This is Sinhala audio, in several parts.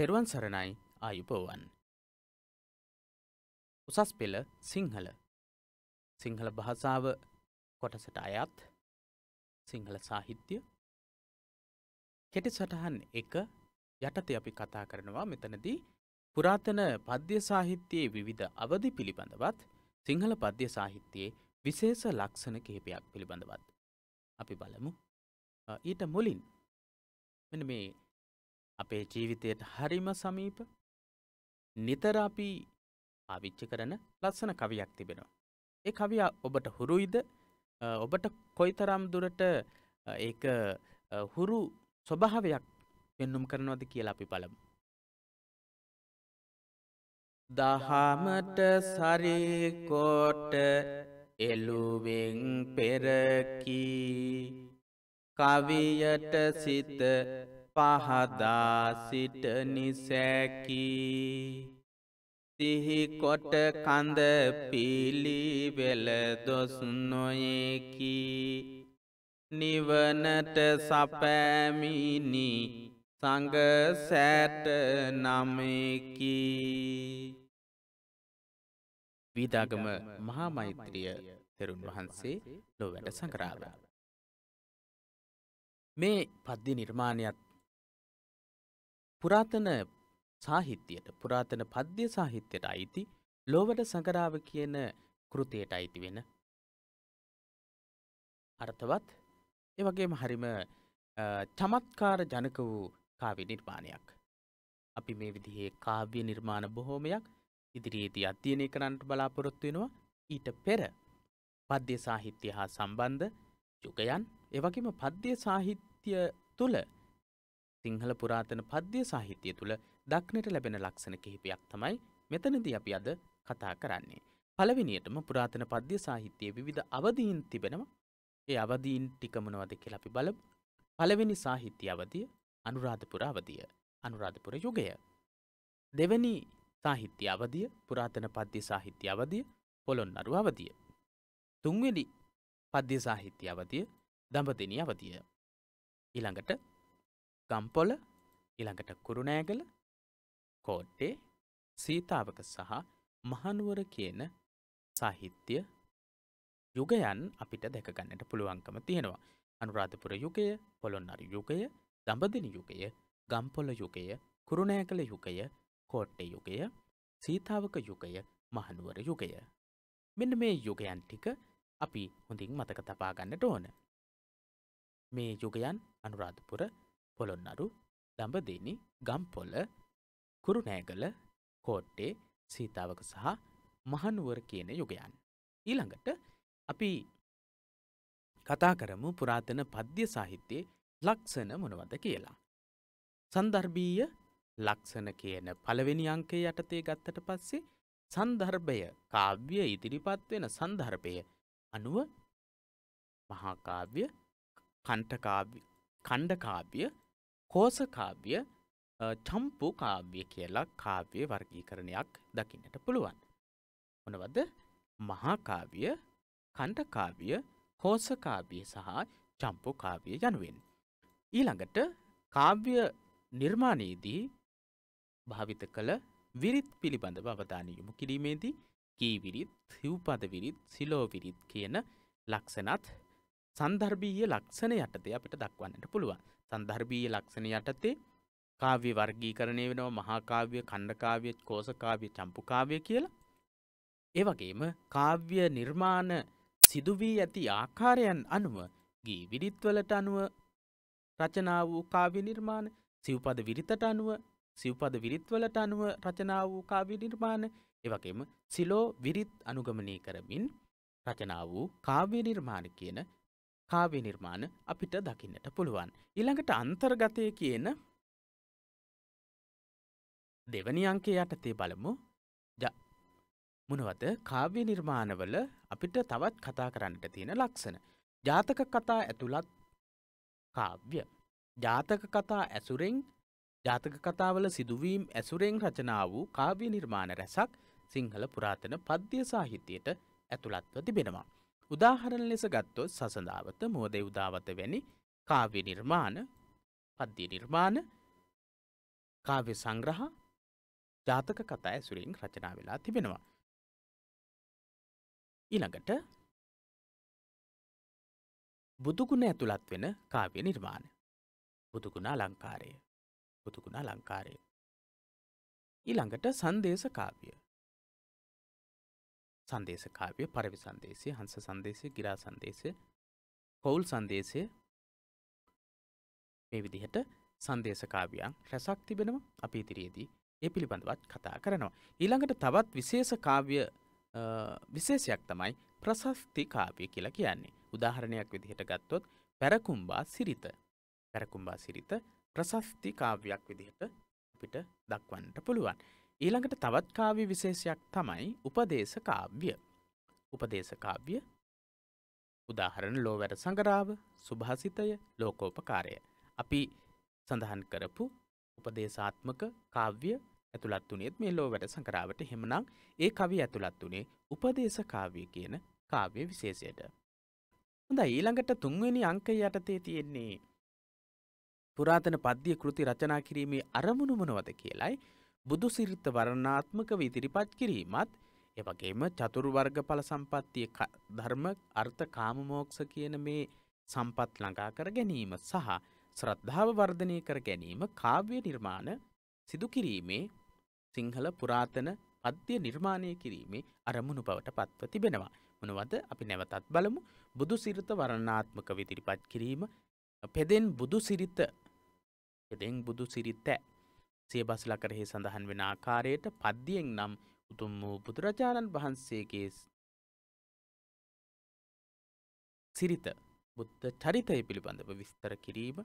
තෙරුවන් සරණයි ආයුපෝවන්. උසස් පෙළ සිංහල සිංහල භාසාාව කොටසට අයත් සිංහල සාහිත්‍ය කෙටි සටහන් එක යටත අපි කතා කරනවා මෙතනදී පුරාතන පද්‍ය සාහිත්‍යයේ විවිධ අවධි පිළිබඳවත් සිංහල පද්‍ය සාහිත්‍යයේ විශේෂ ලක්ෂණ කිහිපයක් පිළිබඳවත්. අපි බලමු ඊට මුලින් මෙන මේ අපේ ජීවිතයට හරිම සමීප නිතරාපී පාවිච්චි කරන ලස්සන කවියක් තිබෙනවා. ඒ කවියා ඔබට හුරුයිද ඔබට කොයිතරම් දුරට ඒක හුරු ස්වභාවයක් පෙන්නුම් කරනවද කියලා අපි පළමු. දහමට සරිකොට එළුවෙන් පෙරකි කවියට සිත පහදා සිට නිසැකී සිහිකොට කඳ පිළිවෙල දොස්නොයෙකි නිවනට සපැමිණි සඟ සෑට නමයකි විදාගම මහාමෛත්‍රිය තෙරුන් වහන්සේ ලොවැට සඟරාව. මේ පද්දි නිර්මාණයත් පුරාතන සාහිත්‍යයට පුරාතන පද්‍ය සාහිත්‍යයට අයිති ලෝවට සඟරාව කියන කෘතියට අයිති වෙන අර්ථවත් එවගේම හරිම චමත්කාර ජනක වූ කාවි නිර්මාණයක්. අපි මේ විදිහේ කාව්‍ය නිර්මාණ බොහෝමයක් ඉදිරියේදී අධ්‍යයනය කරන්නට බලාපොරොත්තු වෙනවා ඊට පෙර පද්‍ය සාහිත්‍ය හා සම්බන්ධ යුගයන් එවගේම පද්‍ය සාහිත්‍ය තුළ සිංහල පුරාතන පද්‍ය සාහිත්‍යය තුළ දක්නට ලැබෙන ලක්ෂණ කිහිපයක් තමයි මෙතනදී අපි අද කතා කරන්නේ. පළවෙනියටම පුරාතන පද්‍ය සාහිත්‍යයේ විවිධ අවධීන් තිබෙනවා ඒ අවධීන් ටිකමනවද කියලා අපි බලමු. පළවෙනි සාහිත්‍ය අවධිය අනුරාධපුර අවධිය අනුරාධපුර යුගය. දෙවැනි සාහිත්‍ය අවධිය පුරාතන පද්‍ය සාහිත්‍ය අවධිය පොළොන්නරු අවධිය. තුන්වෙනි පද්‍ය සාහිත්‍ය අවධිය දඹදෙනි අවධිය. ඊළඟට ගම්පොල ඉළඟට කුරුණෑගල කෝට්ටේ සීතාවක සහ මහනුවර කියන සාහිත්‍ය යුගයන් අපිට දැකගන්නට පුළුවන්කම තියෙනවා. අනුරාධපුර යුගය පොළොන්නර යුගය දඹදින යුගය ගම්පොල යුගය කුරුණෑකළ යුගය කෝට්ට යුගය සීතාවක යුගය මහනුවර යුගය. මෙන්න මේ යුගයන් ටික අපි හොඳින් මතක තබාගන්නට ඕන. මේ යුගයන් අනුරාධපුර පොළොන්නරු දඹදේනි ගම්පොල කුරුණෑගල කෝට්ටේ සීතාවක සහ මහනුවර කියන යුගයන්. ඊළඟට අපි කතා කරමු පුරාතන පද්‍ය සාහිත්‍යයේ ලක්ෂණ මොනවද කියලා. සන්දර්භීය ලක්ෂණ කියන පළවෙනි අංකය යටතේ ගත්තට පස්සේ සන්දර්භය කාව්‍ය ඉදිරිපත් වෙන සන්දර්භය අනුව මහාකාව්‍ය කණ්ඩකාව්‍ය කෝසකාව්‍ය චම්පු කාව්‍ය කියලා කාව්‍ය වර්ගීකරණයක් දකින්නට පුළුවන්. මොනවද මහාකාව්‍ය කණ්ඩකාව්‍ය කෝසකාව්‍ය සහ චම්පු කාව්‍ය යනුවෙන්. ඊළඟට කාව්‍ය නිර්මාණයේදී භාවිත කළ විරිත් පිළිබඳව අවධානය යොමු කිරීමේදී කීවිරිත් හිව්පදවිරිත් සිලෝවිරිත් කියන ලක්ෂණත් සන්දර්භීය ලක්ෂණ යටතේ අපිට දක්වන්නට පුළුවන්. සන්දර්භීය ලක්ෂණ යටතේ කාව්‍ය වර්ගීකරණය වෙනවා මහාකාව්‍ය කණ්ඩකාව්‍ය කෝසකාව්‍ය චම්පුකාව්‍ය කියලා. ඒ වගේම කාව්‍ය නිර්මාණ සිදුවී ඇති ආකාරයන් අනුව ගී විරිත්වලට අනුව රචනා වූ කාව්‍ය නිර්මාණ සිව්පද විරිතට අනුව සිව්පද විරිත්වලට අනුව රචනා වූ කාව්‍ය නිර්මාණ එවගේම සිලෝ විරිත් අනුගමනය කරමින් රචනා වූ කාව්‍ය නිර්මාණ කියන කාව්‍ය නිර්මාණ අපිට දකින්නට පුළුවන්. ඊළඟට අන්තර්ගතය කියන දෙවනි අංකේ යටතේ බලමු. මොනවද කාව්‍ය නිර්මාණවල අපිට තවත් කතා කරන්නට තියෙන ලක්ෂණ. ජාතක කතා ඇතුළත් කාව්‍ය. ජාතක කතා ඇසුරෙන් ජාතක කතාවල සිදුවීම් ඇසුරෙන් රචනා වූ කාව්‍ය නිර්මාණ රැසක් සිංහල පුරාතන පද්‍ය සාහිත්‍යයට ඇතුළත්ව තිබෙනවා. උදාහරණ ලෙස ගත්තොත් සසඳාවත මෝදේ උදාවත වැනි කාව්‍ය නිර්මාණ පද්‍ය නිර්මාණ කාව්‍ය සංග්‍රහ ජාතක කතා ඇසුරින් රචනා වෙලා තිබෙනවා. ඊළඟට බුදුගුණ ඇතුළත් වෙන කාව්‍ය නිර්මාණ බුදුගුණා ලංකාරය බුදුගුණා ලංකාරය ඊළඟට සංදේශ කාව්‍ය සංදේශ කාව්‍ය පරවි සංදේශය හංස සංදේශය ගිරා සංදේශය කොවුල් සංදේශය මේ විදිහට සංදේශකාවයන් රැසක් තිබෙනවා අපි ඉදිරියේදී ඒ පිළිබඳවත් කතා කරනවා. ඊළඟට තවත් විශේෂ කාව්‍ය විශේෂයක් තමයි ප්‍රශස්ති කාව්‍ය කියලා කියන්නේ. උදාහරණයක් විදිහට ගත්තොත් පැරකුම්බා සිරිත. පැරකුම්බා සිරිත ප්‍රශස්ති කාව්‍යයක් විදිහට අපිට දක්වන්නට පුළුවන්. ඊළඟට තවත් කාව්‍ය විශේෂයක් තමයි උපදේශ කාව්‍ය. උපදේශ කාව්‍ය උදාහරණ ලෝවැර සඟරාව, සුභාසිතය, ලෝකෝපකාරය. අපි සඳහන් කරපු උපදේශාත්මක කාව්‍ය ඇතුළත් වනේත් මේ ලෝවැට සඟරාවට හෙමනම් ඒ කවි ඇතුළත් වනේ උපදේශ කාව්‍ය කියන කාව්‍ය විශේෂයට. හොඳ ඊළඟට තුන්වෙනි අංක යටතේ තියෙන්නේ පුරාතන පද්‍ය කෘති රචනා කිරීමේ අරමුණු මොනවද කියලයි බුදු සිරිත වරණාත්මකව ඉදිරිපත් කිරීමත් එවගේම චතුරුවර්ග පල සම්පත්තිය ධර්ම අර්ථ කාමමෝක්ෂ කියන මේ සම්පත් ළඟා කර ගැනීම සහ ශ්‍රද්ධාව වර්ධනය කර ගැනීම කාව්‍ය නිර්මාණ සිදු කිරීමේ සිංහල පුරාතන පද්‍ය නිර්මාණය කිරීමේ අරමුණු බවට පත්ව තිබෙනවා. මොනවද අපි නැවතත් බලමු බුදු සිරිත වරණාත්මක විදිරිපත් කිරීම පෙදෙන් බුදු සිරිත පෙදෙන් බුදු සිරිත සියබස්ල කරෙහි සඳහන් වෙන ආකාරයට පද්දියෙන් නම් උතුම් වූ බුදුරජාණන් වහන්සේගේ සිරිත බුද්ධ චරිතය පිළිබඳව විස්තර කිරීම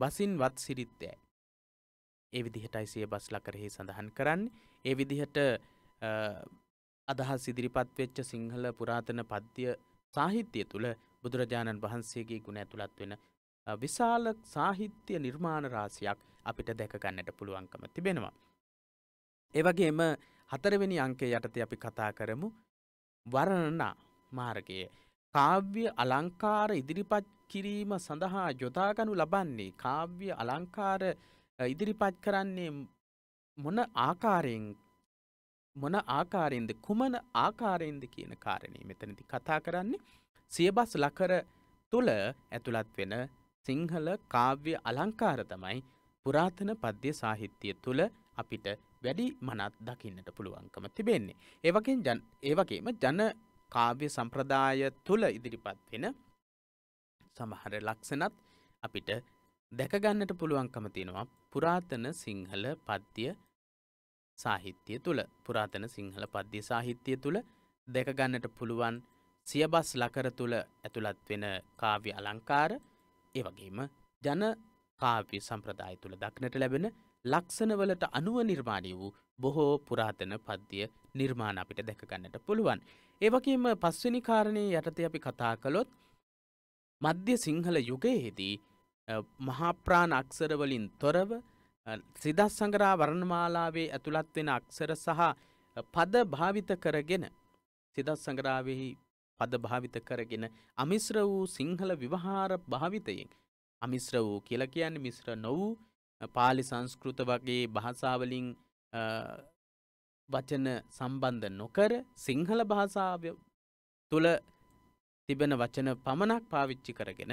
බසින් වත් සිරිත්තයයි. ඒ විදිහටයි සිය බස්ල කරෙහි සඳහන් කරන්න ඒ විදිහට අදහස් ඉදිරිපත් වෙච්ච සිංහල පුරාතන පද්‍ය සාහිත්‍යය තුළ බුදුරජාණන් වහන්සේගේ ගුණ ඇතුළත් වෙන විශාල සාහිත්‍ය නිර්මාණ රාසියක් අපිට දැකගන්නට පුළුවන්කම තිබෙනවා. ඒවගේම හතරවෙනි අංකේ යටතේ අපි කතා කරමු වරණනා මාර්ගයේ කාව්‍ය අලංකාර ඉදිරිපත් කිරීම සඳහා යොදාගනු ලබන්නේ කාව්‍ය අලංකාර ඉදිරිපත් කරන්නේ මොන ආකාරයෙන් මොන ආකාරයෙන්ද කුමන ආකාරයෙන්ද කියන කාරණය මෙතනති කතා කරන්නේ සියබස් ලකර තුළ ඇතුළත් වෙන සිංහල කාව්‍ය අලංකාර තමයි පුරාතන පද්‍ය සාහිත්‍යය තුළ අපිට වැඩි මනත් දකින්නට පුළුවන්කම තිබෙන්නේ. ඒවගෙන් ජන් ඒවගේම ජන කාව්‍ය සම්ප්‍රදාය තුළ ඉදිරිපත් වෙන සමහර ලක්ෂණත් අපිට දැකගන්නට පුළුවන්කම තියෙනවා පුරාතන සිංහල පද්‍ය සාහිත්‍යය තුළ පුරාතන සිංහල පද්‍ය සාහිත්‍යය තුළ දැකගන්නට පුළුවන් සියබස් ලකර තුළ ඇතුළත් වෙන කාව්‍ය අලංකාර ඒවගේම ජන කාව්‍ය සම්ප්‍රදාය තුළ දක්නට ලැබෙන ලක්ෂණවලට අනුව නිර්මාණය වූ බොහෝ පුරාතන පද්‍ය නිර්මාණ අපිට දැකගන්නට පුළුවන්. ඒවගේම පස්වනි කාරණය යටත අපි කතා කළොත් මධ්‍ය සිංහල යුගයේදී මහාප්‍රාණ අක්සරවලින් තොරව සිදස් සඟරා වරණමාලාවේ ඇතුළත් වෙන අක්සර සහ පද භාවිත කරගෙන සිදස් සඟරාවෙහි පද භාවිත කරගෙන අමිශ්‍ර වූ සිංහල විවහාර භාවිතයෙන් අමිශ්‍ර වූ කියලා කියන්නේ මිශ්‍ර නොවූ පාලි සංස්කෘත වගේ භාෂාවලින් වචන සම්බන්ධ නොකර සිංහල භාෂාව තුළ තිබෙන වචන පමණක් පාවිච්චි කරගෙන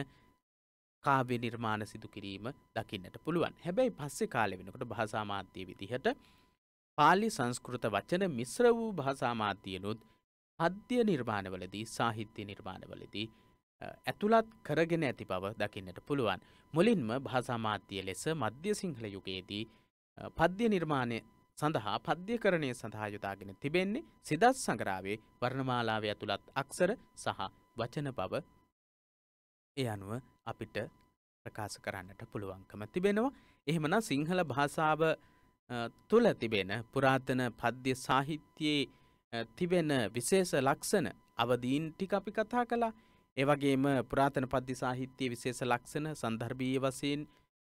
කාව්‍ය නිර්මාණ සිදු කිරීම දකින්නට පුළුවන්. හැබැයි පස්සේ කාලෙ වෙනකොට භාෂාමාත්‍යය විදිහට පාලි සංස්කෘත වචන මිශ්‍ර වූ භාෂාමාත්‍යයනුත් පද්‍ය නිර්මාණවලදී සාහිත්‍ය නිර්මාණවලදී ඇතුළත් කරගෙන ඇති බව දකින්නට පුළුවන්. මුලින්ම භාසාමාධ්‍යය ලෙස මධ්‍ය සිංහල යුගයේදී පද්‍ය නිර්මාණය සඳහා පද්‍යකරණය සඳහා යොදාගෙන තිබෙන්නේ සිදත් සඟරාවේ වර්ණමාලාව ඇතුළත් අක්සර සහ වචන බව ඒ අනුව අපිට ප්‍රකාශ කරන්නට පුළුවන්කම තිබෙනවා. එහෙමනම් සිංහල භාෂාව තුළ තිබෙන පුරාතන පද්‍ය සාහිත්‍යයේ තිබෙන විශේෂ ලක්ෂණ අවදීන් ටික අපි කතා කළා ඒවගේම පුරාතන පද්දි සාහිත්‍යයේ විශේෂ ලක්ෂණ සන්දර්භීය වශයෙන්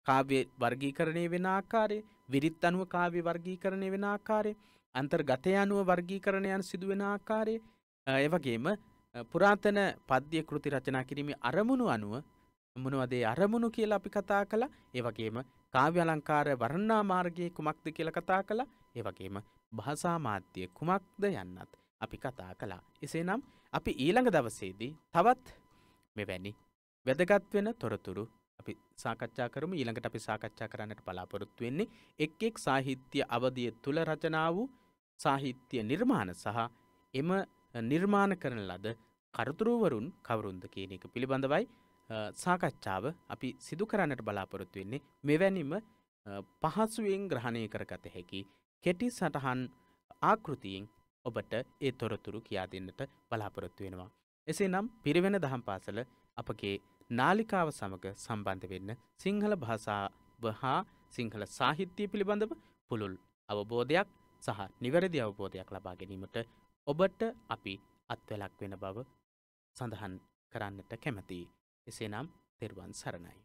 කාව්‍ය වර්ගීකරණය වෙන ආකාරය විරිත් අනුව කාව්‍ය වර්ගීකරණය වෙන ආකාරය අන්තර්ගතය අනුව වර්ගීකරණයන් සිදුවෙන ආකාරය ඒවගේම පුරාතන පද්‍ය කෘති රචනා කිරීමේ අරමුණු අනුව මොනවදේ අරමුණු කියලා අපි කතා කළා ඒ වගේම කාව්‍ය අලංකාර වර්ණා මාර්ගයේ කුමක්ද කියලා කතා කළා ඒ වගේම භාෂා මාධ්‍ය කුමක්ද යන්නත් අපි කතා කළා එසේනම් අපි ඊළඟ දවසේදී තවත් මෙවැනි වැදගත් වෙන තොරතුරු අපි සාකච්ඡා කරමු ඊළඟට අපි සාකච්ඡා කරන්නට බලාපොරොත්තු වෙන්නේ එක් එක් සාහිත්‍ය අවධිය තුල රචනා වූ සාහිත්‍ය නිර්මාණ සහ එම නිර්මාණ කරන ලද කරුතුරුවරුන් කවුරුන්ද කියන එක පිළිබඳවයි සාකච්ඡාව අපි සිදු කරන්නට බලාපොරොත්තු වෙන්නේ මෙවැනිම පහසුවෙන් ග්‍රහණය කරගත හැකි කෙටි සටහන් ආකෘතියෙන් ඔබට ඒ තොරතුරු කියා දෙන්නට බලාපොරොත්තු වෙනවා. එසේනම් පිරිවෙන දහම් පාසල අපගේ නාලිකාව සමග සම්බන්ධ වෙන්න සිංහල භාෂාව හා සිංහල සාහිත්‍යය පිළිබඳව පුළුල් අවබෝධයක් සහ නිවැරදි අවබෝධයක් ලබා ගැනීමට ඔබට අපි අත්වලක් වෙන බව සඳහන් කරන්නට කැමැතියි. එසේනම් තෙරුවන් සරණයි